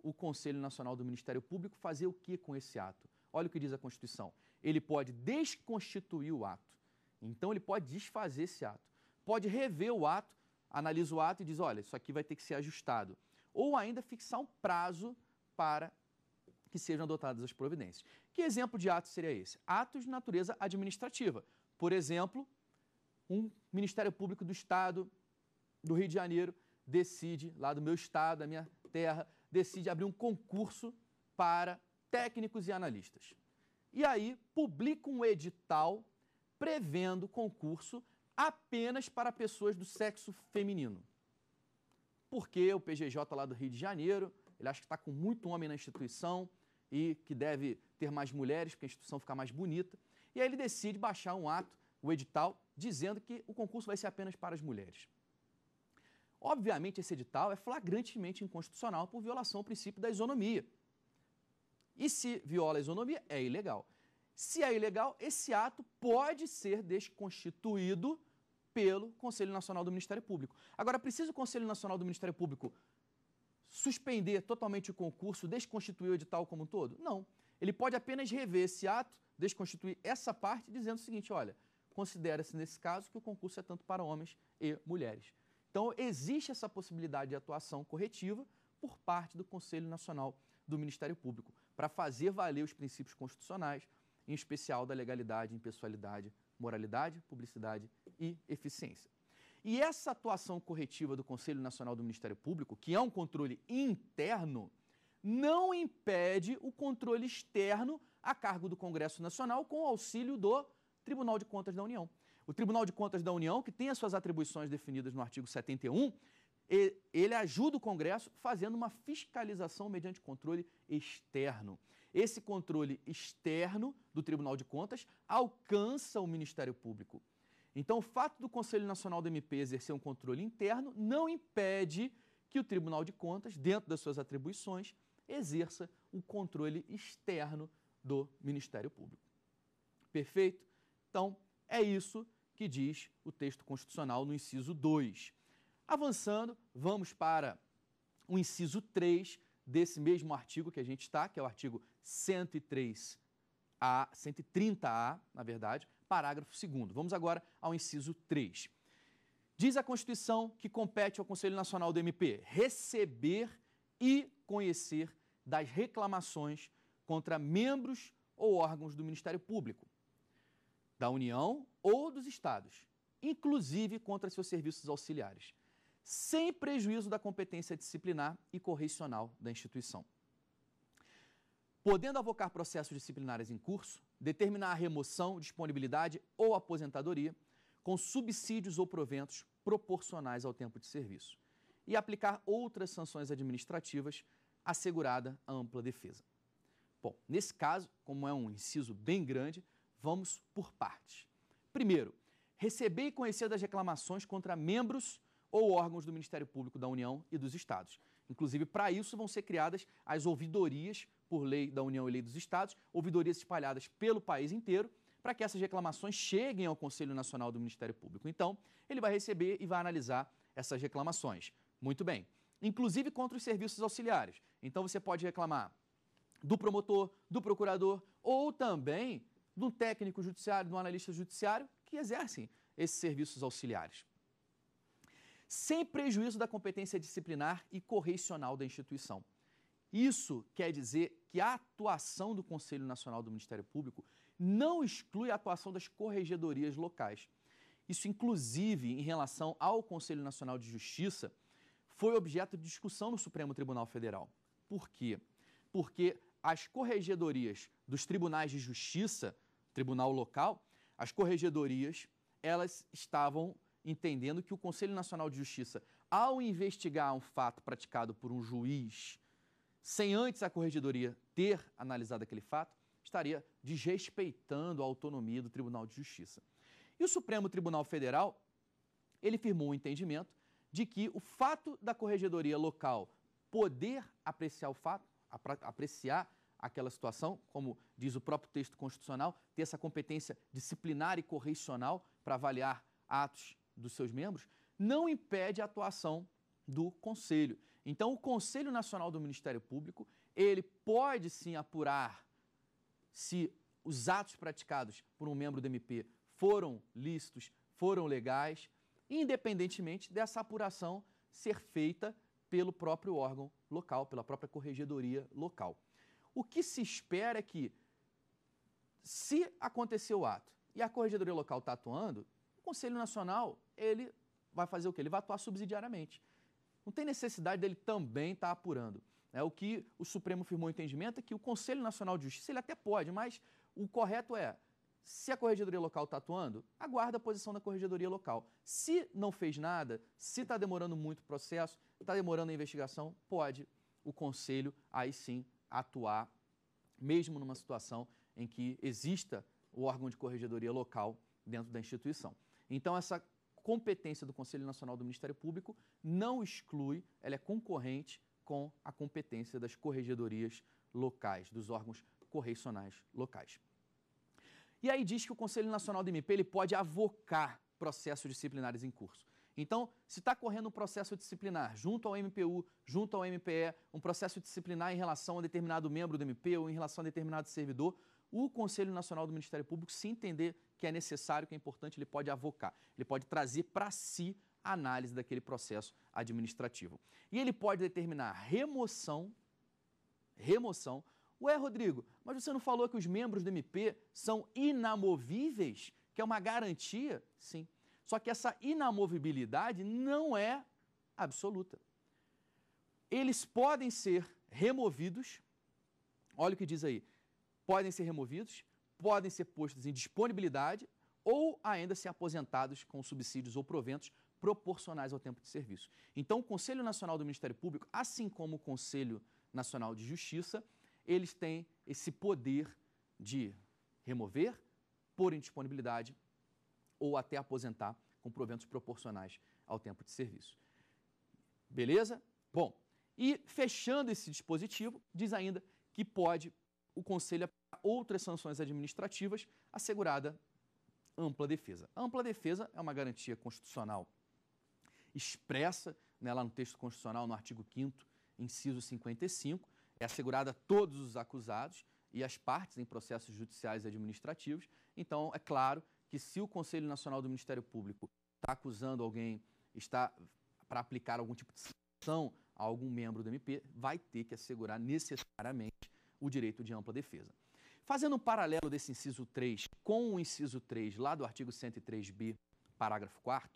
o Conselho Nacional do Ministério Público fazer o que com esse ato? Olha o que diz a Constituição. Ele pode desconstituir o ato. Então, ele pode desfazer esse ato. Pode rever o ato, analisa o ato e diz: olha, isso aqui vai ter que ser ajustado. Ou ainda fixar um prazo para que sejam adotadas as providências. Que exemplo de ato seria esse? Atos de natureza administrativa. Por exemplo, um Ministério Público do Estado do Rio de Janeiro decide, lá do meu estado, da minha terra, decide abrir um concurso para técnicos e analistas. E aí publica um edital prevendo concurso apenas para pessoas do sexo feminino. Porque o PGJ lá do Rio de Janeiro, ele acha que está com muito homem na instituição e que deve ter mais mulheres, porque a instituição fica mais bonita. E aí ele decide baixar um ato, o edital, dizendo que o concurso vai ser apenas para as mulheres. Obviamente, esse edital é flagrantemente inconstitucional por violação ao princípio da isonomia. E se viola a isonomia, é ilegal. Se é ilegal, esse ato pode ser desconstituído pelo Conselho Nacional do Ministério Público. Agora, precisa o Conselho Nacional do Ministério Público suspender totalmente o concurso, desconstituir o edital como um todo? Não. Ele pode apenas rever esse ato, desconstituir essa parte, dizendo o seguinte: olha, considera-se nesse caso que o concurso é tanto para homens e mulheres. Então, existe essa possibilidade de atuação corretiva por parte do Conselho Nacional do Ministério Público, para fazer valer os princípios constitucionais, em especial da legalidade, impessoalidade, moralidade, publicidade e eficiência. E essa atuação corretiva do Conselho Nacional do Ministério Público, que é um controle interno, não impede o controle externo a cargo do Congresso Nacional com auxílio do Tribunal de Contas da União. O Tribunal de Contas da União, que tem as suas atribuições definidas no artigo 71, ele ajuda o Congresso fazendo uma fiscalização mediante controle externo. Esse controle externo do Tribunal de Contas alcança o Ministério Público. Então, o fato do Conselho Nacional do MP exercer um controle interno não impede que o Tribunal de Contas, dentro das suas atribuições, exerça o controle externo do Ministério Público. Perfeito? Então, é isso que diz o texto constitucional no inciso 2. Avançando, vamos para o inciso 3 desse mesmo artigo que a gente está, que é o artigo 103A, 130A, na verdade, parágrafo 2 Vamos agora ao inciso 3. Diz a Constituição que compete ao Conselho Nacional do MP receber e conhecer das reclamações contra membros ou órgãos do Ministério Público, da União ou dos estados, inclusive contra seus serviços auxiliares, sem prejuízo da competência disciplinar e correcional da instituição. Podendo avocar processos disciplinares em curso, determinar a remoção, disponibilidade ou aposentadoria com subsídios ou proventos proporcionais ao tempo de serviço e aplicar outras sanções administrativas assegurada a ampla defesa. Bom, nesse caso, como é um inciso bem grande, vamos por partes. Primeiro, receber e conhecer das reclamações contra membros ou órgãos do Ministério Público da União e dos Estados. Inclusive, para isso vão ser criadas as ouvidorias por lei da União e lei dos Estados, ouvidorias espalhadas pelo país inteiro, para que essas reclamações cheguem ao Conselho Nacional do Ministério Público. Então, ele vai receber e vai analisar essas reclamações. Muito bem. Inclusive contra os serviços auxiliares. Então, você pode reclamar do promotor, do procurador ou também do técnico judiciário, do analista judiciário que exercem esses serviços auxiliares. Sem prejuízo da competência disciplinar e correcional da instituição. Isso quer dizer que a atuação do Conselho Nacional do Ministério Público não exclui a atuação das corregedorias locais. Isso, inclusive, em relação ao Conselho Nacional de Justiça, foi objeto de discussão no Supremo Tribunal Federal. Por quê? Porque as corregedorias dos tribunais de justiça tribunal local, as corregedorias, elas estavam entendendo que o Conselho Nacional de Justiça, ao investigar um fato praticado por um juiz, sem antes a corregedoria ter analisado aquele fato, estaria desrespeitando a autonomia do Tribunal de Justiça. E o Supremo Tribunal Federal, ele firmou o um entendimento de que o fato da corregedoria local poder apreciar o fato, apreciar aquela situação, como diz o próprio texto constitucional, ter essa competência disciplinar e correcional para avaliar atos dos seus membros, não impede a atuação do Conselho. Então, o Conselho Nacional do Ministério Público, ele pode sim apurar se os atos praticados por um membro do MP foram lícitos, foram legais, independentemente dessa apuração ser feita pelo próprio órgão local, pela própria corregedoria local. O que se espera é que, se acontecer o ato e a corregedoria local está atuando, o Conselho Nacional ele vai fazer o quê? Ele vai atuar subsidiariamente. Não tem necessidade dele também estar tá apurando. É, o que o Supremo firmou entendimento é que o Conselho Nacional de Justiça ele até pode, mas o correto é, se a corregedoria local está atuando, aguarda a posição da corregedoria local. Se não fez nada, se está demorando muito o processo, está demorando a investigação, pode o Conselho aí sim atuar, mesmo numa situação em que exista o órgão de corregedoria local dentro da instituição. Então, essa competência do Conselho Nacional do Ministério Público não exclui, ela é concorrente com a competência das corregedorias locais, dos órgãos correcionais locais. E aí diz que o Conselho Nacional do MP ele pode avocar processos disciplinares em curso. Então, se está correndo um processo disciplinar junto ao MPU, junto ao MPE, um processo disciplinar em relação a determinado membro do MP ou em relação a determinado servidor, o Conselho Nacional do Ministério Público, se entender que é necessário, que é importante, ele pode avocar, ele pode trazer para si a análise daquele processo administrativo. E ele pode determinar remoção, remoção. Ué, Rodrigo, mas você não falou que os membros do MP são inamovíveis, que é uma garantia? Sim, só que essa inamovibilidade não é absoluta. Eles podem ser removidos, olha o que diz aí, podem ser removidos, podem ser postos em disponibilidade ou ainda ser aposentados com subsídios ou proventos proporcionais ao tempo de serviço. Então, o Conselho Nacional do Ministério Público, assim como o Conselho Nacional de Justiça, eles têm esse poder de remover, por indisponibilidade ou até aposentar com proventos proporcionais ao tempo de serviço. Beleza? Bom, e fechando esse dispositivo, diz ainda que pode o conselho aplicar outras sanções administrativas assegurada ampla defesa. A ampla defesa é uma garantia constitucional expressa né, lá no texto constitucional, no artigo 5 inciso 55, é assegurada a todos os acusados e as partes em processos judiciais e administrativos. Então, é claro que se o Conselho Nacional do Ministério Público está acusando alguém, está para aplicar algum tipo de sanção a algum membro do MP, vai ter que assegurar necessariamente o direito de ampla defesa. Fazendo um paralelo desse inciso 3 com o inciso 3 lá do artigo 103b, parágrafo 4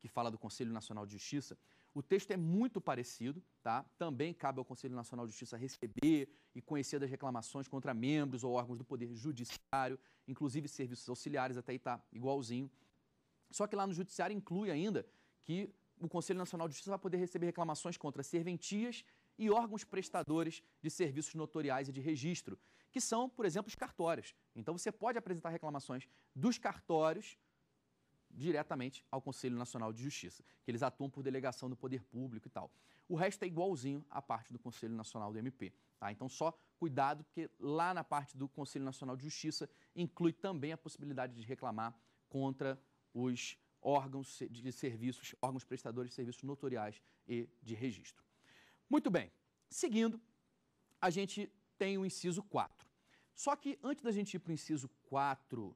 que fala do Conselho Nacional de Justiça, o texto é muito parecido, tá? Também cabe ao Conselho Nacional de Justiça receber e conhecer das reclamações contra membros ou órgãos do Poder Judiciário, inclusive serviços auxiliares, até aí está igualzinho. Só que lá no Judiciário inclui ainda que o Conselho Nacional de Justiça vai poder receber reclamações contra serventias e órgãos prestadores de serviços notoriais e de registro, que são, por exemplo, os cartórios. Então você pode apresentar reclamações dos cartórios diretamente ao Conselho Nacional de Justiça, que eles atuam por delegação do poder público e tal. O resto é igualzinho à parte do Conselho Nacional do MP. Tá? Então, só cuidado, porque lá na parte do Conselho Nacional de Justiça inclui também a possibilidade de reclamar contra os órgãos de serviços, órgãos prestadores de serviços notoriais e de registro. Muito bem, seguindo, a gente tem o inciso 4. Só que antes da gente ir para o inciso 4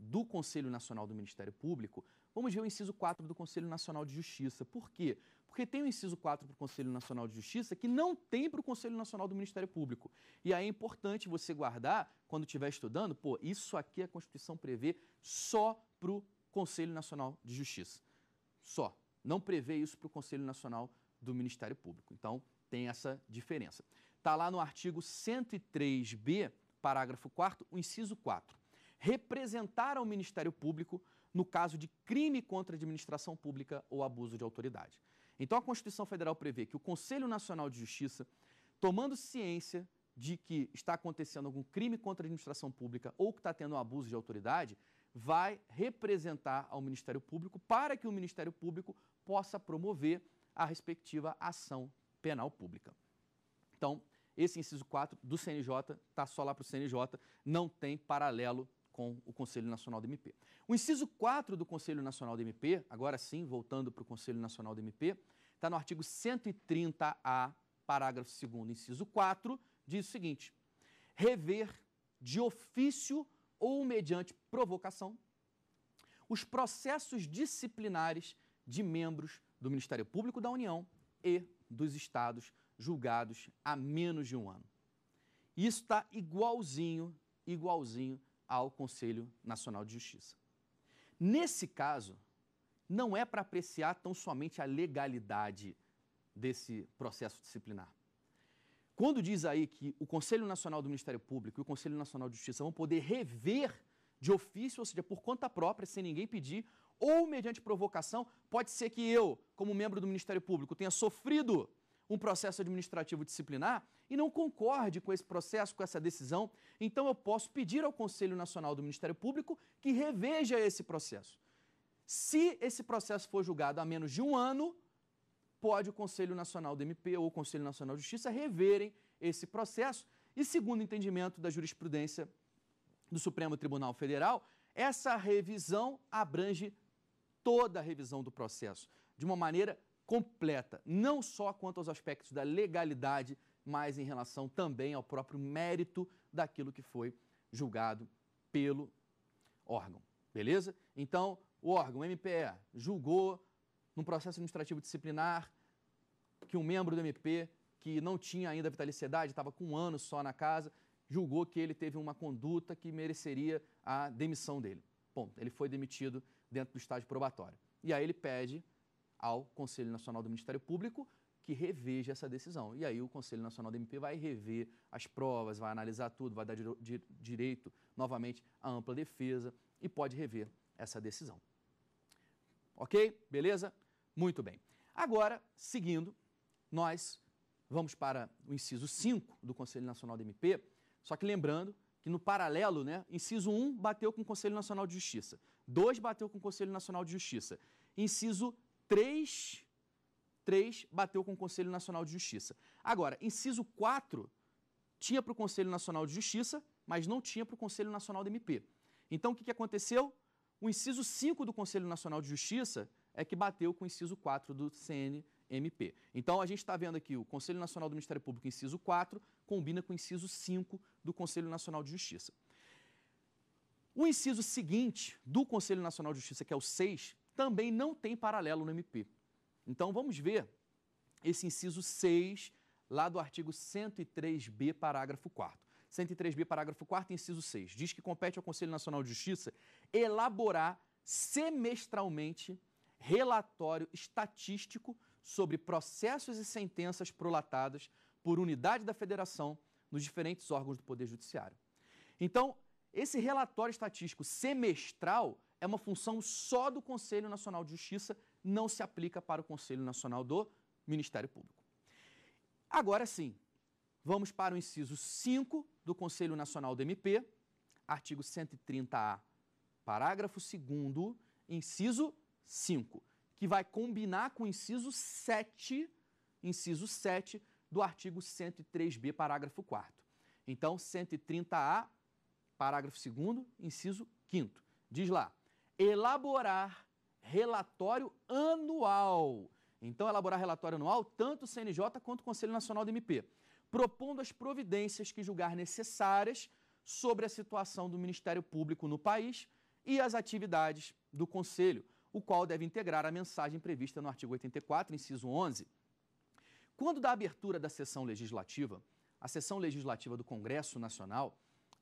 do Conselho Nacional do Ministério Público, vamos ver o inciso 4 do Conselho Nacional de Justiça. Por quê? Porque tem o inciso 4 para o Conselho Nacional de Justiça que não tem para o Conselho Nacional do Ministério Público. E aí é importante você guardar, quando estiver estudando, pô, isso aqui a Constituição prevê só para o Conselho Nacional de Justiça. Só. Não prevê isso para o Conselho Nacional do Ministério Público. Então, tem essa diferença. Está lá no artigo 103b, parágrafo 4, o inciso 4 representar ao Ministério Público no caso de crime contra a administração pública ou abuso de autoridade. Então, a Constituição Federal prevê que o Conselho Nacional de Justiça, tomando ciência de que está acontecendo algum crime contra a administração pública ou que está tendo um abuso de autoridade, vai representar ao Ministério Público para que o Ministério Público possa promover a respectiva ação penal pública. Então, esse inciso 4 do CNJ está só lá para o CNJ, não tem paralelo com o Conselho Nacional do MP. O inciso 4 do Conselho Nacional do MP, agora sim, voltando para o Conselho Nacional do MP, está no artigo 130A, parágrafo 2, inciso 4, diz o seguinte: rever de ofício ou mediante provocação os processos disciplinares de membros do Ministério Público da União e dos estados julgados há menos de um ano. Isso está igualzinho, igualzinho ao Conselho Nacional de Justiça. Nesse caso, não é para apreciar tão somente a legalidade desse processo disciplinar. Quando diz aí que o Conselho Nacional do Ministério Público e o Conselho Nacional de Justiça vão poder rever de ofício, ou seja, por conta própria, sem ninguém pedir, ou mediante provocação, pode ser que eu, como membro do Ministério Público, tenha sofrido um processo administrativo disciplinar e não concorde com esse processo, com essa decisão, então eu posso pedir ao Conselho Nacional do Ministério Público que reveja esse processo. Se esse processo for julgado há menos de um ano, pode o Conselho Nacional do MP ou o Conselho Nacional de Justiça reverem esse processo. E segundo o entendimento da jurisprudência do Supremo Tribunal Federal, essa revisão abrange toda a revisão do processo, de uma maneira completa, não só quanto aos aspectos da legalidade, mas em relação também ao próprio mérito daquilo que foi julgado pelo órgão. Beleza? Então, o órgão, o MPE, julgou num processo administrativo disciplinar que um membro do MP que não tinha ainda vitaliciedade, estava com um ano só na casa, julgou que ele teve uma conduta que mereceria a demissão dele. Ponto. Ele foi demitido dentro do estágio probatório. E aí ele pede ao Conselho Nacional do Ministério Público, que reveja essa decisão. E aí o Conselho Nacional do MP vai rever as provas, vai analisar tudo, vai dar direito novamente à ampla defesa e pode rever essa decisão. Ok? Beleza? Muito bem. Agora, seguindo, nós vamos para o inciso 5 do Conselho Nacional do MP, só que lembrando que no paralelo, né, inciso 1 bateu com o Conselho Nacional de Justiça, 2 bateu com o Conselho Nacional de Justiça, inciso 3, 3 bateu com o Conselho Nacional de Justiça. Agora, inciso 4 tinha para o Conselho Nacional de Justiça, mas não tinha para o Conselho Nacional do MP. Então, o que, que aconteceu? O inciso 5 do Conselho Nacional de Justiça é que bateu com o inciso 4 do CNMP. Então, a gente está vendo aqui o Conselho Nacional do Ministério Público, inciso 4, combina com o inciso 5 do Conselho Nacional de Justiça. O inciso seguinte do Conselho Nacional de Justiça, que é o 6, também não tem paralelo no MP. Então vamos ver esse inciso 6, lá do artigo 103b, parágrafo 4. 103b, parágrafo 4, inciso 6. Diz que compete ao Conselho Nacional de Justiça elaborar semestralmente relatório estatístico sobre processos e sentenças prolatadas por unidade da federação nos diferentes órgãos do Poder Judiciário. Então, esse relatório estatístico semestral é uma função só do Conselho Nacional de Justiça, não se aplica para o Conselho Nacional do Ministério Público. Agora sim, vamos para o inciso 5 do Conselho Nacional do MP, artigo 130A, parágrafo 2 inciso 5, que vai combinar com o inciso 7, inciso 7 do artigo 103B, parágrafo 4 Então, 130A, parágrafo 2 inciso 5 Diz lá: elaborar relatório anual. Então, elaborar relatório anual, tanto o CNJ quanto o Conselho Nacional do MP, propondo as providências que julgar necessárias sobre a situação do Ministério Público no país e as atividades do Conselho, o qual deve integrar a mensagem prevista no artigo 84, inciso 11. Quando da abertura da sessão legislativa, a sessão legislativa do Congresso Nacional,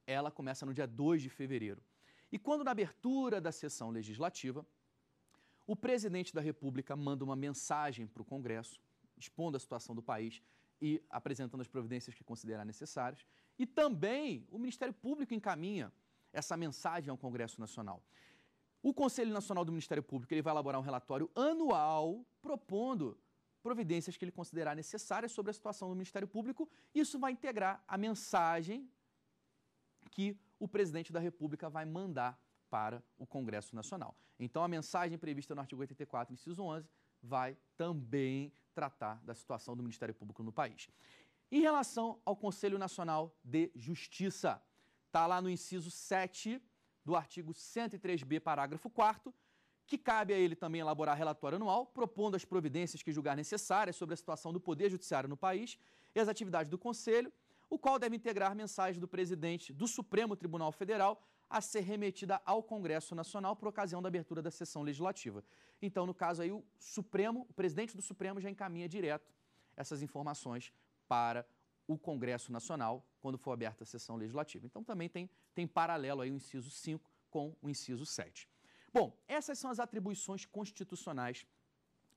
ela começa no dia 2 de fevereiro. E quando, na abertura da sessão legislativa, o presidente da República manda uma mensagem para o Congresso, expondo a situação do país e apresentando as providências que considerar necessárias, e também o Ministério Público encaminha essa mensagem ao Congresso Nacional. O Conselho Nacional do Ministério Público ele vai elaborar um relatório anual propondo providências que ele considerar necessárias sobre a situação do Ministério Público. Isso vai integrar a mensagem que o presidente da República vai mandar para o Congresso Nacional. Então, a mensagem prevista no artigo 84, inciso 11, vai também tratar da situação do Ministério Público no país. Em relação ao Conselho Nacional de Justiça, está lá no inciso 7 do artigo 103b, parágrafo 4 que cabe a ele também elaborar relatório anual, propondo as providências que julgar necessárias sobre a situação do Poder Judiciário no país e as atividades do Conselho o qual deve integrar mensagem do presidente do Supremo Tribunal Federal a ser remetida ao Congresso Nacional por ocasião da abertura da sessão legislativa. Então, no caso aí, o Supremo, o presidente do Supremo já encaminha direto essas informações para o Congresso Nacional quando for aberta a sessão legislativa. Então, também tem, tem paralelo aí o inciso 5 com o inciso 7. Bom, essas são as atribuições constitucionais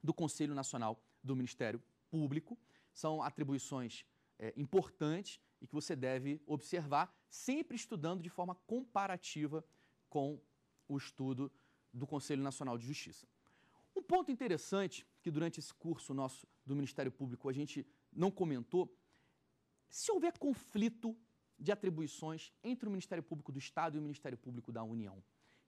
do Conselho Nacional do Ministério Público. São atribuições é, importantes e que você deve observar, sempre estudando de forma comparativa com o estudo do Conselho Nacional de Justiça. Um ponto interessante que durante esse curso nosso do Ministério Público a gente não comentou, se houver conflito de atribuições entre o Ministério Público do Estado e o Ministério Público da União,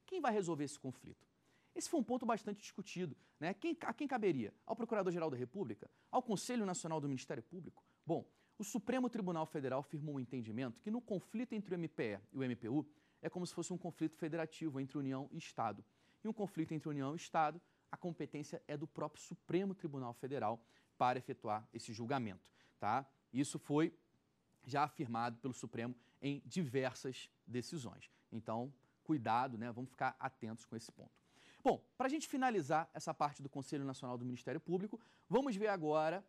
quem vai resolver esse conflito? Esse foi um ponto bastante discutido. Né? Quem, a quem caberia? Ao Procurador-Geral da República? Ao Conselho Nacional do Ministério Público? Bom, o Supremo Tribunal Federal firmou um entendimento que no conflito entre o MPE e o MPU é como se fosse um conflito federativo entre União e Estado. E um conflito entre União e Estado, a competência é do próprio Supremo Tribunal Federal para efetuar esse julgamento, tá? Isso foi já afirmado pelo Supremo em diversas decisões. Então, cuidado, né? Vamos ficar atentos com esse ponto. Bom, para a gente finalizar essa parte do Conselho Nacional do Ministério Público, vamos ver agora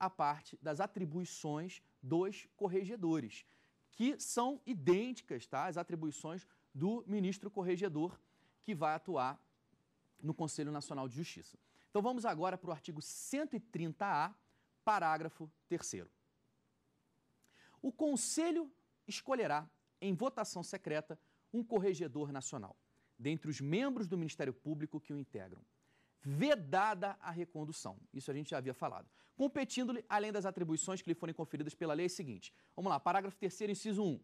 a parte das atribuições dos corregedores, que são idênticas tá, às atribuições do ministro corregedor que vai atuar no Conselho Nacional de Justiça. Então vamos agora para o artigo 130A, parágrafo 3. O Conselho escolherá, em votação secreta, um corregedor nacional, dentre os membros do Ministério Público que o integram vedada a recondução. Isso a gente já havia falado. Competindo-lhe, além das atribuições que lhe forem conferidas pela lei, é seguinte. Vamos lá, parágrafo 3 inciso 1.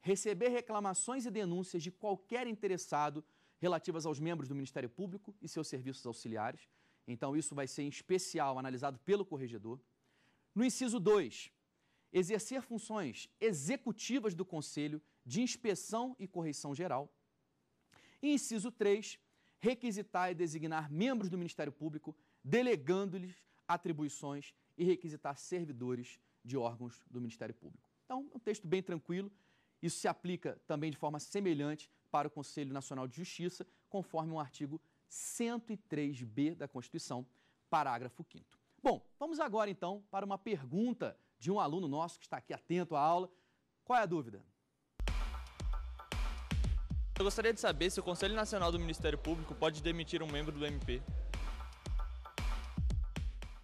Receber reclamações e denúncias de qualquer interessado relativas aos membros do Ministério Público e seus serviços auxiliares. Então, isso vai ser em especial analisado pelo corregedor. No inciso 2, exercer funções executivas do Conselho de Inspeção e Correição Geral. E inciso 3, requisitar e designar membros do Ministério Público, delegando-lhes atribuições e requisitar servidores de órgãos do Ministério Público. Então, é um texto bem tranquilo. Isso se aplica também de forma semelhante para o Conselho Nacional de Justiça, conforme o artigo 103b da Constituição, parágrafo 5. Bom, vamos agora então para uma pergunta de um aluno nosso que está aqui atento à aula. Qual é a dúvida? Eu gostaria de saber se o Conselho Nacional do Ministério Público pode demitir um membro do MP.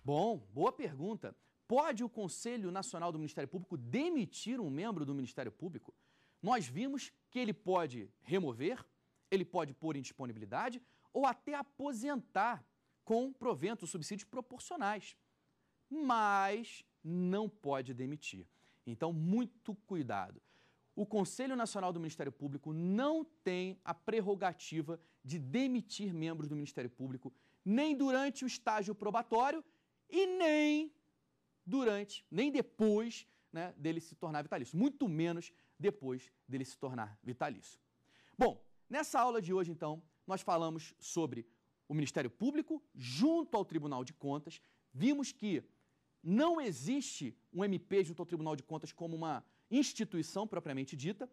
Bom, boa pergunta. Pode o Conselho Nacional do Ministério Público demitir um membro do Ministério Público? Nós vimos que ele pode remover, ele pode pôr em disponibilidade ou até aposentar com provento, subsídios proporcionais. Mas não pode demitir. Então, muito cuidado o Conselho Nacional do Ministério Público não tem a prerrogativa de demitir membros do Ministério Público, nem durante o estágio probatório e nem durante, nem depois né, dele se tornar vitalício, muito menos depois dele se tornar vitalício. Bom, nessa aula de hoje, então, nós falamos sobre o Ministério Público junto ao Tribunal de Contas, vimos que não existe um MP junto ao Tribunal de Contas como uma instituição propriamente dita,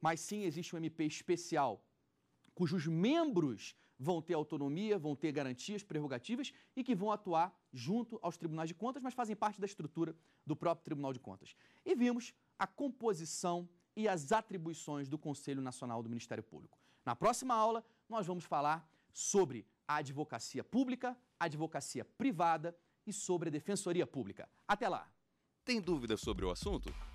mas sim existe um MP especial, cujos membros vão ter autonomia, vão ter garantias, prerrogativas e que vão atuar junto aos tribunais de contas, mas fazem parte da estrutura do próprio Tribunal de Contas. E vimos a composição e as atribuições do Conselho Nacional do Ministério Público. Na próxima aula, nós vamos falar sobre a advocacia pública, a advocacia privada e sobre a defensoria pública. Até lá! Tem dúvidas sobre o assunto?